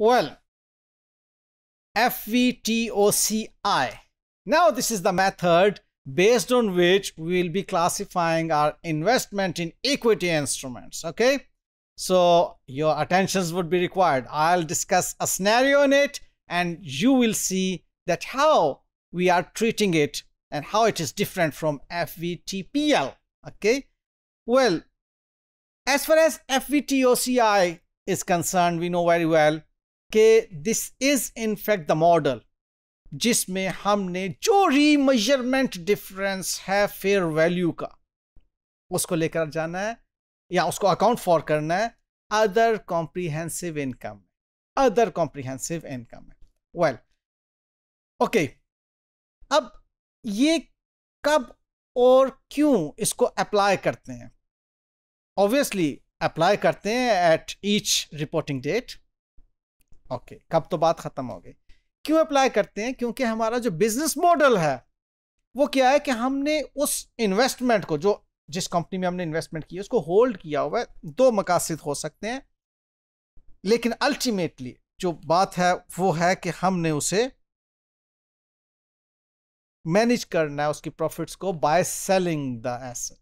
Well, FVTOCI. Now this is the method based on which we will be classifying our investment in equity instruments. Okay. So your attentions would be required. I'll discuss a scenario in it and you will see that how we are treating it and how it is different from FVTPL. Okay. Well, as far as FVTOCI is concerned, we know very well कि this is in fact the model जिसमें हमने जो remeasurement difference है fair value का उसको लेकर जाना है या उसको अकाउंट फॉर करना है other comprehensive income other comprehensive income well okay अब ये कब और क्यों इसको अप्लाई करते हैं ऑब्वियसली अप्लाई करते हैं at each reporting date okay okay, कब तो बात खत्म हो गई क्यों अप्लाई करते हैं क्योंकि हमारा जो बिजनेस मॉडल है वो क्या है कि हमने उस इन्वेस्टमेंट को जो जिस कंपनी में हमने इन्वेस्टमेंट किया उसको होल्ड किया हुआ है दो मकासद हो सकते हैं लेकिन अल्टीमेटली जो बात है वो है कि हमने उसे मैनेज करना है उसकी प्रॉफिट्स को बाय सेलिंग द एसेट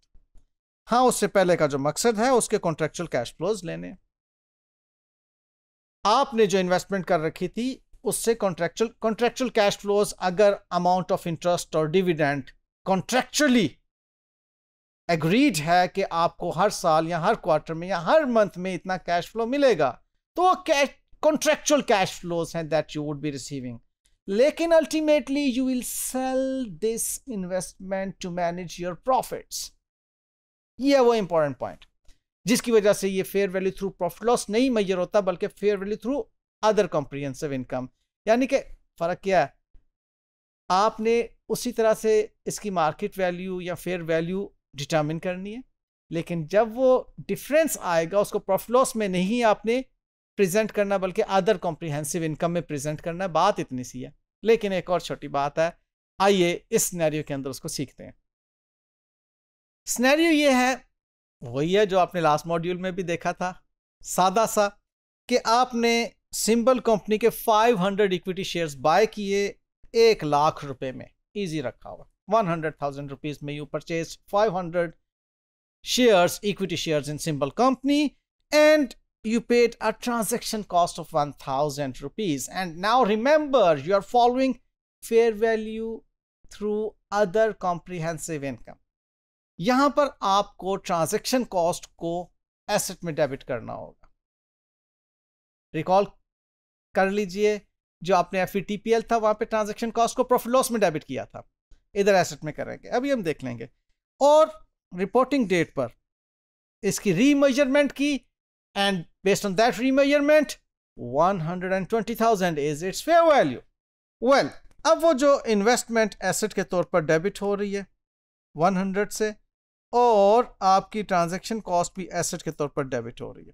हाँ उससे पहले का जो मकसद है उसके कॉन्ट्रेक्चुअल कैश फ्लोज लेने आपने जो इन्वेस्टमेंट कर रखी थी उससे कॉन्ट्रेक्चुअल कॉन्ट्रेक्चुअल कैश फ्लोज अगर अमाउंट ऑफ इंटरेस्ट और डिविडेंड कॉन्ट्रेक्चुअली एग्रीड है कि आपको हर साल या हर क्वार्टर में या हर मंथ में इतना कैश फ्लो मिलेगा तो कैश कॉन्ट्रेक्चुअल कैश फ्लोज हैं that you would be receiving लेकिन ultimately you will sell this investment to manage your profits ये वो इंपॉर्टेंट पॉइंट जिसकी वजह से ये fair value through profit loss नहीं मैयर होता बल्कि fair value through other comprehensive income यानी कि फ़र्क क्या है आपने उसी तरह से इसकी मार्केट वैल्यू या फेयर वैल्यू डिटर्मिन करनी है लेकिन जब वो डिफरेंस आएगा उसको प्रॉफिट लॉस में नहीं आपने प्रेजेंट करना बल्कि अदर कॉम्प्रीहेंसिव इनकम में प्रेजेंट करना बात इतनी सी है लेकिन एक और छोटी बात है आइए इस स्नैरियो के अंदर उसको सीखते हैं स्नैरियो ये है वही है जो आपने लास्ट मॉड्यूल में भी देखा था सादा सा कि आपने सिंबल कंपनी के 500 इक्विटी शेयर्स बाय किए एक लाख रुपए में इजी रखा हुआ वन हंड्रेड थाउजेंड रुपीज में you purchase five hundred shares equity shares in symbol company and paid a transaction cost of one 1000 rupees and now remember you are following fair value through other comprehensive income यहां पर आपको transaction cost को asset में debit करना होगा recall कर लीजिए जो आपने एफ e था वहां पे ट्रांजैक्शन कॉस्ट को प्रॉफिट लॉस में डेबिट किया था इधर एसेट में करेंगे अभी हम देख लेंगे और रिपोर्टिंग डेट पर इसकी रीमेजरमेंट की and based on that remeasurement one is its fair value well अब वो जो इन्वेस्टमेंट एसेट के तौर पर डेबिट हो रही है 100 से और आपकी ट्रांजेक्शन कॉस्ट भी एसेट के तौर पर डेबिट हो रही है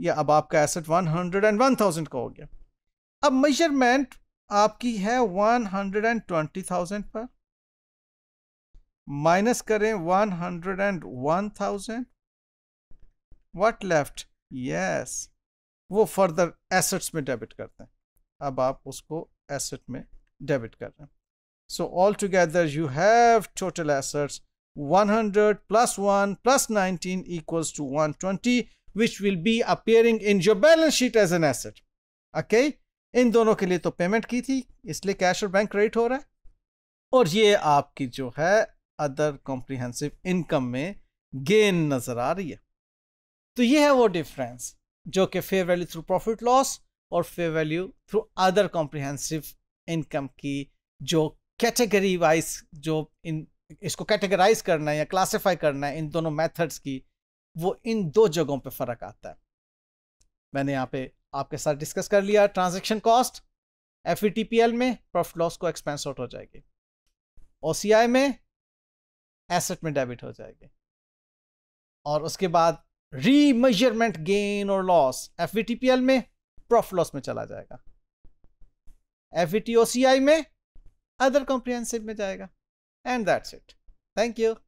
या अब आपका asset one hundred and one thousand का हो गया अब मेजरमेंट आपकी है one hundred and twenty thousand पर माइनस करें one hundred and one thousand what left yes वो फर्दर एसेट्स में डेबिट करते हैं अब आप उसको एसेट में डेबिट कर रहे हैं so all together you have total assets 100 plus 1 plus 19 equals to 120 which will be appearing in your balance sheet as an asset okay इन दोनों के लिए तो पेमेंट की थी इसलिए कैश और बैंक क्रेडिट हो रहा है और ये आपकी जो है अदर कॉम्प्रिहेंसिव इनकम में गेन नजर आ रही है तो ये है वो डिफरेंस जो कि fair value through profit loss और fair value through other comprehensive income की जो कैटेगरी वाइज जो इन इसको कैटेगराइज करना है या क्लासिफाई करना है इन दोनों मेथड्स की वो इन दो जगहों पे फ़र्क आता है मैंने यहाँ पे आपके साथ डिस्कस कर लिया ट्रांजेक्शन कॉस्ट एफ में प्रॉफिट लॉस को एक्सपेंस आउट हो जाएगी ओ में एसेट में डेबिट हो जाएगी और उसके बाद रीमेजरमेंट गेन और लॉस एफ में प्रॉफिट लॉस में चला जाएगा एफ e में अदर कॉम्प्रिहेंसिव में जाएगा and that's it. Thank you.